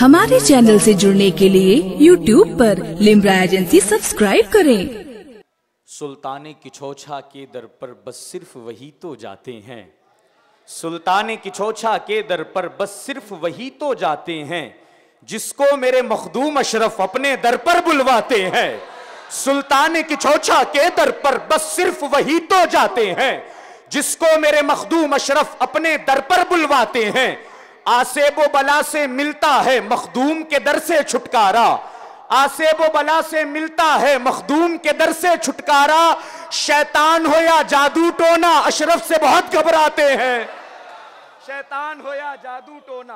हमारे चैनल से जुड़ने के लिए यूट्यूब पर लिमरा एजेंसी सब्सक्राइब करें सुल्तान किछोछा के दर पर बस सिर्फ वही तो जाते हैं सुल्तान किछोछा के दर पर बस सिर्फ वही तो जाते हैं जिसको मेरे मखदूम अशरफ अपने दर पर बुलवाते हैं सुल्तान किछोछा के दर पर बस सिर्फ वही तो जाते हैं जिसको मेरे मखदूम अशरफ अपने दर पर बुलवाते हैं आसेबो बला से मिलता है मखदूम के दर से छुटकारा आसेबो बला से मिलता है मखदूम के दर से छुटकारा शैतान हो या जादू टोना अशरफ से बहुत घबराते हैं शैतान हो या जादू टोना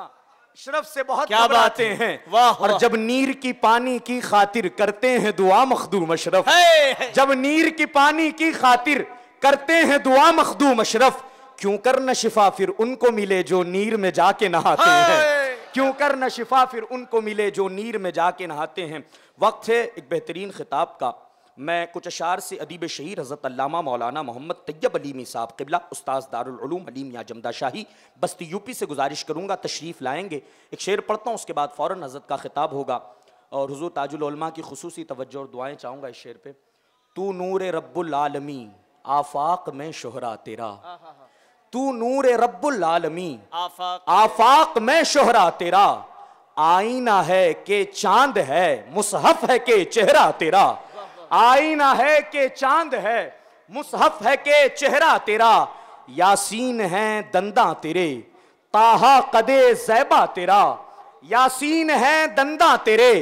अशरफ से बहुत क्या घबराते हैं वाह और जब नीर की पानी की खातिर करते हैं दुआ मखदूम अशरफ है, है। जब नीर की पानी की खातिर करते हैं दुआ मखदूम अशरफ क्यों कर न शिफा फिर उनको मिले जो नीर में जाके नहाते हैं क्यों कर न शिफा फिर उनको मिले जो नीर में जाके नहाते हैं वक्त है एक बेहतरीन खिताब का मैं कुछ अशार से अदीब शहीर हज़रत अल्लामा मौलाना मोहम्मद तैयब अलीमी साहब किबला उस्ताद दारुलूम अलीम या जमदा शाही बस्ती यूपी से गुजारिश करूँगा तशरीफ़ लाएँगे एक शेर पढ़ता हूँ उसके बाद फ़ौर हज़रत का खिताब होगा और हजू ताजुलमा की खसूस तवज्जो और दुआएँ चाहूँगा इस शेर पर तू नूर रब्बुल आलमी आफाक में शोहरा तेरा तू नूर रब्बुल आलमी आफाक, आफाक में शोहरा तेरा आईना है के चांद है मुसहफ है के चेहरा तेरा आईना है के चांद है मुसहफ है के चेहरा तेरा यासीन है दंदा तेरे ताहा कदे जैबा तेरा यासीन है दंदा तेरे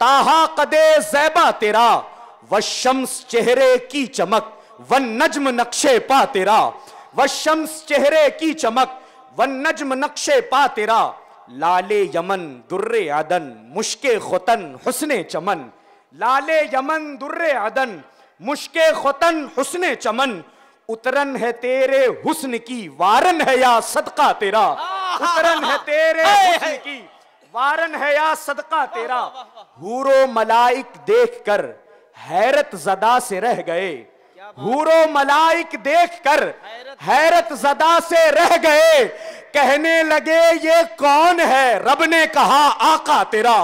ताहा कदे जैबा तेरा व शम्स चेहरे की चमक व नज्म नक्शे पा तेरा व शम्स चेहरे की चमक व नजम नक्शे पा तेरा लाले यमन दुर्रे अदन मुश्के खोतन हुसने चमन लाले यमन दुर्रे आदन मुश्के खोतन हुसने चमन उतरन है तेरे हुस्न की वारन है या सदका तेरा उतरन है तेरे हुस्न की वारन है या सदका तेरा हूरो मलाइक देखकर हैरत जदा से रह गए हूरो मलाइक देखकर हैरत जदा से रह गए कहने लगे ये कौन है रब ने कहा आका तेरा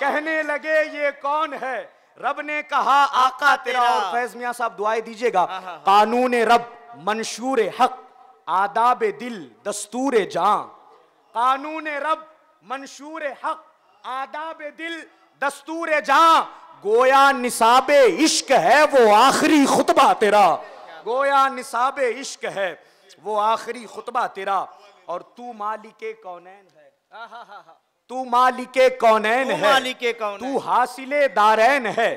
कहने लगे ये कौन है रब ने कहा आका तेरा और फैज मिया साहब दुआएं दीजिएगा कानून रब मंशूर हक आदाब दिल दस्तूर जहा कानून रब मंशूर हक आदाब दिल दस्तूर जहा गोया निसाब इश्क है वो आखिरी खुतबा तेरा गोया निसाब इश्क है वो आखिरी खुतबा तेरा और तू मालिक कौनैन है तू मालिक कौनैन है तू हासिले दारैन है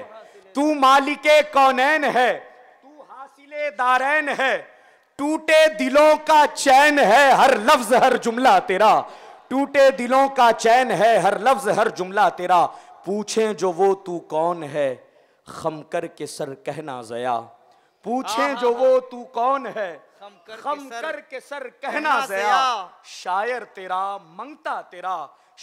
तू मालिक कौनैन है तू हासिले दारैन है टूटे दिलों का चैन है हर लफ्ज हर जुमला तेरा टूटे दिलों का चैन है हर लफ्ज हर जुमला तेरा पूछें जो वो तू कौन है खम कर के सर कहना जया पूछें जो वो तू कौन है खम कर, के, सर, कहना जया शायर तेरा मंगता तेरा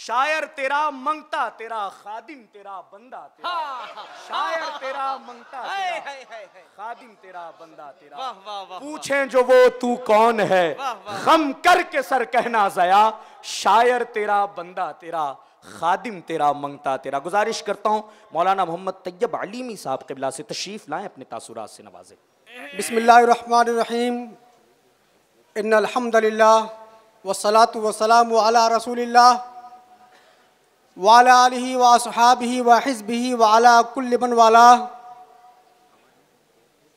शायर तेरा मंगता तेरा खादिम तेरा बंदा तेरा हाँ, हाँ, शायर तेरा मंगता तेरा खादिम तेरा बंदा तेरा वाह वाह वाह पूछे जो वो तू कौन है कर करके सर कहना जया शायर तेरा बंदा तेरा खादिम तेरा मंगता तेरा गुजारिश करता हूँ मौलाना मोहम्मद तैयब अलीमी साहब कबला से तशरीफ़ लाएँ अपने तासुरात से नवाजें बसमीम इन अलहमदिल्ला वसलात वसलाम वाला रसूलिल्लाह वाला अलही वासहाबी वाहिज़बी वाला कुल्लिबन वाला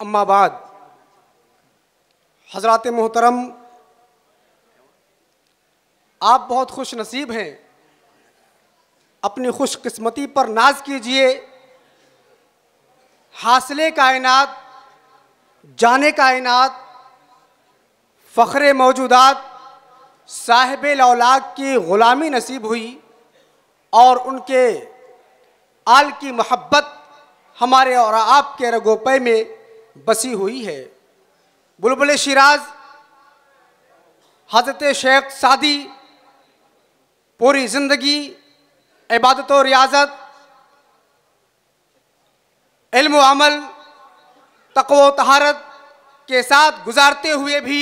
अम्माबाद हज़रत मोहतरम आप बहुत खुश नसीब हैं अपनी खुशकस्मती पर नाज कीजिए हासले कायनात जाने कायनात फ़ख्र मौजूदात साहिब लौलाद की ग़ुलामी नसीब हुई और उनके आल की महब्बत हमारे और आपके रगोपे में बसी हुई है बुलबुल शराज हज़रत शेख सादी पूरी ज़िंदगी इबादत और रियाजत इल्म अमल तकव तहारत के साथ गुजारते हुए भी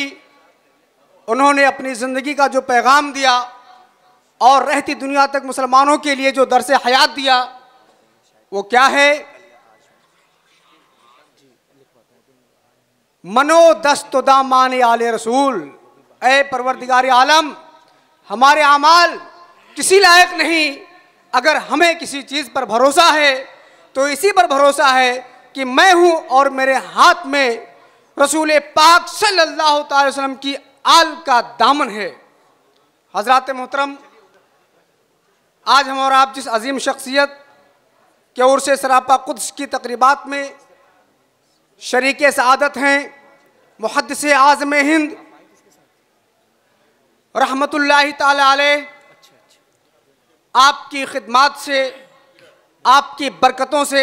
उन्होंने अपनी ज़िंदगी का जो पैगाम दिया और रहती दुनिया तक मुसलमानों के लिए जो दरस हयात दिया वो क्या है मनो दस्त मान आल रसूल ए परवरदिगार आलम हमारे अमाल किसी लायक नहीं अगर हमें किसी चीज़ पर भरोसा है तो इसी पर भरोसा है कि मैं हूँ और मेरे हाथ में रसूल पाक सल्लल्लाहु अलैहि वसल्लम की आल का दामन है हजरत मोहतरम आज हम और आप जिस अजीम शख्सियत के ओर से सरापा कुद्स की तकरीबात में शरीक सदत हैं से आज़म हिंद रहमतुल्लाह ताला आपकी खिदमत से आपकी बरकतों से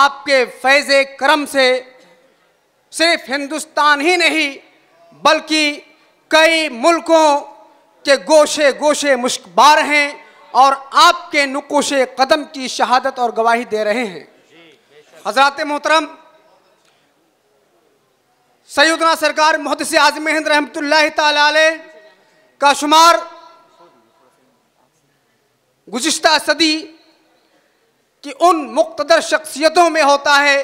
आपके फैज़ करम से सिर्फ हिंदुस्तान ही नहीं बल्कि कई मुल्कों के गोशे गोशे मुश्कबार हैं और आपके नकोश कदम की शहादत और गवाही दे रहे हैं हजरत मोहतरम सयदना सरकार से आजम हिंद रहमत ला तुमार शुमार गुज्त सदी की उन मुख्तर शख्सियतों में होता है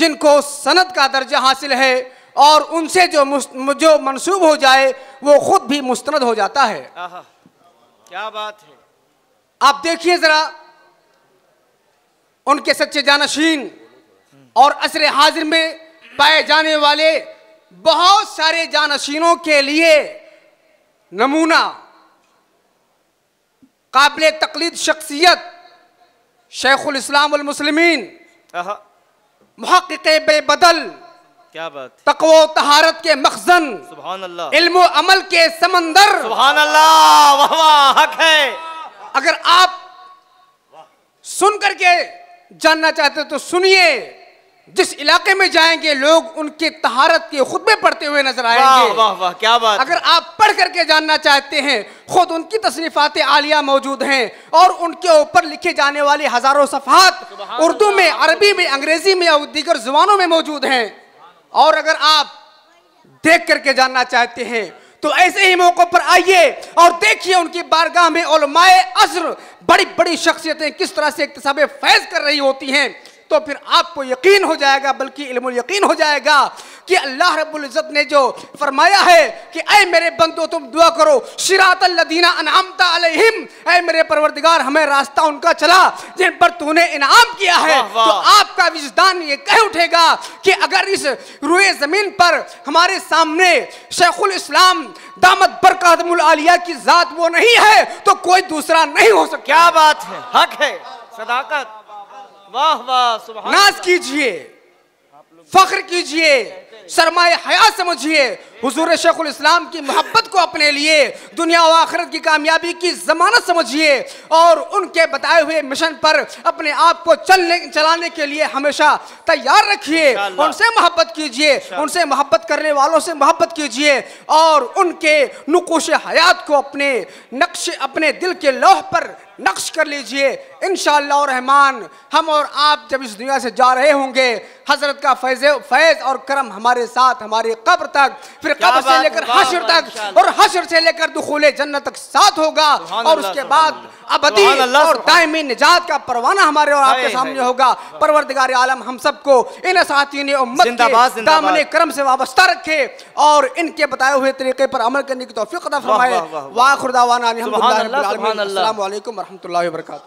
जिनको सनत का दर्जा हासिल है और उनसे जो जो मनसूब हो जाए वो खुद भी मुस्तंद हो जाता है क्या बात है आप देखिए ज़रा उनके सच्चे जानशीन और असर हाजिर में पाए जाने वाले बहुत सारे जानशीनों के लिए नमूना काबिल तकलीद शख्सियत शेखुलस्लामसलमिन महक़ बेबदल क्या बात तकवो तहारत के मखजन इल्म अमल के समंदर हक है अगर आप सुन करके जानना चाहते हो तो सुनिए जिस इलाके में जाएंगे लोग उनके तहारत के खुतबे पढ़ते हुए नजर आएंगे वाह वाह वाह क्या बात अगर आप पढ़ करके जानना चाहते हैं खुद उनकी तसनीफात आलिया मौजूद हैं और उनके ऊपर लिखे जाने वाले हजारों सफ़ात उर्दू में अरबी में अंग्रेजी में और दीगर जुबानों में मौजूद हैं और अगर आप देख करके जानना चाहते हैं तो ऐसे ही मौक़ों पर आइए और देखिए उनकी बारगाह में ओलमाए असर बड़ी बड़ी शख्सियतें किस तरह से इकतसाब फैज कर रही होती हैं तो फिर आपको यकीन हो जाएगा बल्कि इल्म यकीन हो जाएगा कि अल्लाह रब्ज़त ने जो फरमाया है कि अय मेरे बंदो तुम दुआ करो शिरात लदीना अनामता अलहिम अय मेरे परवरदिगार हमें रास्ता उनका चला जिन पर तूने इनाम किया है वा, वा। तो आपका विजदान ये कह उठेगा कि अगर इस रुए ज़मीन पर हमारे सामने शेखुल इस्लाम दामद आलिया की ज़ात वो नहीं है तो कोई दूसरा नहीं हो सकता क्या बात है हक है सदाकत वाह वाह नाज कीजिए फख्र कीजिए सरमाए हया समझिए हजूर शेख उम की मोहब्बत को अपने लिए दुनिया व आखरत की कामयाबी की जमानत समझिए और उनके बताए हुए मिशन पर अपने आप को चलने चलाने के लिए हमेशा तैयार रखिए उनसे मोहब्बत कीजिए उनसे मोहब्बत करने वालों से मोहब्बत कीजिए और उनके नकोश हयात को अपने नक्श अपने दिल के लौह पर नक्श कर लीजिए इन रहमान हम और आप जब इस दुनिया से जा रहे होंगे हज़रत का फैज़ फैज़ और करम हमारे साथ हमारे कब्र तक फिर कब्र से लेकर हशर तक और हशर से लेकर दुखूल जन्नत तक साथ होगा और उसके बाद अबदी और दायमी निजात का परवाना हमारे और आपके सामने होगा परवरदगार आलम हम सबको इन साथी ने के दामन करम से वाबस्ता रखे और इनके बताए हुए तरीके पर अमल करने की तोफ़ी फरमाए वाखुरदावाना अलहमदिल्लाम वरहमल वर्का